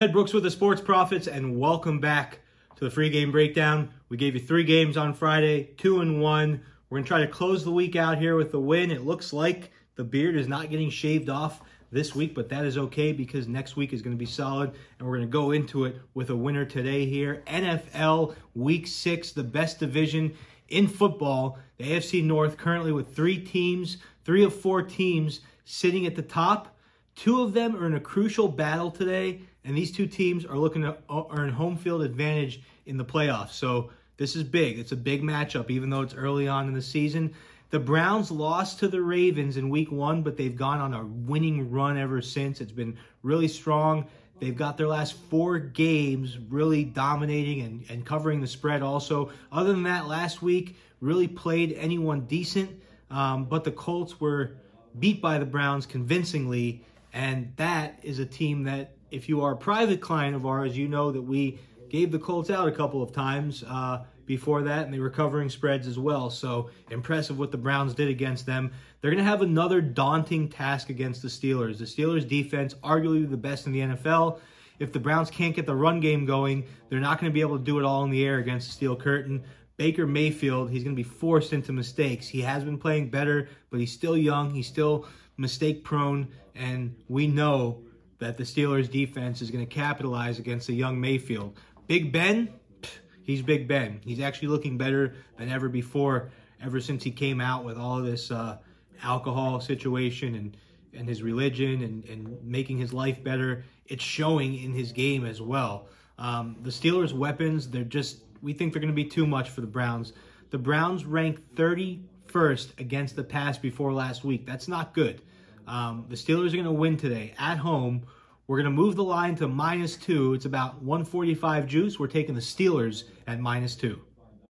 Ted Brooks with the Sports Profits, and welcome back to the free game breakdown. We gave you three games on Friday, two and one. We're going to try to close the week out here with the win. It looks like the beard is not getting shaved off this week, but that is okay because next week is going to be solid, and we're going to go into it with a winner today here. NFL Week 6, the best division in football. The AFC North currently with three teams, three of four teams sitting at the top Two of them are in a crucial battle today, and these two teams are looking to uh, earn home field advantage in the playoffs. So this is big. It's a big matchup, even though it's early on in the season. The Browns lost to the Ravens in week one, but they've gone on a winning run ever since. It's been really strong. They've got their last four games really dominating and, and covering the spread also. Other than that, last week really played anyone decent, um, but the Colts were beat by the Browns convincingly and that is a team that, if you are a private client of ours, you know that we gave the Colts out a couple of times uh, before that, and they were covering spreads as well. So impressive what the Browns did against them. They're going to have another daunting task against the Steelers. The Steelers' defense, arguably the best in the NFL. If the Browns can't get the run game going, they're not going to be able to do it all in the air against the Steel Curtain. Baker Mayfield, he's going to be forced into mistakes. He has been playing better, but he's still young. He's still mistake prone. And we know that the Steelers defense is going to capitalize against a young Mayfield. Big Ben, he's Big Ben. He's actually looking better than ever before, ever since he came out with all this uh, alcohol situation and, and his religion and, and making his life better. It's showing in his game as well. Um, the Steelers' weapons, they're just we think they're going to be too much for the Browns. The Browns ranked 31st against the pass before last week. That's not good. Um, the Steelers are going to win today at home. We're going to move the line to minus two. It's about 145 juice. We're taking the Steelers at minus two.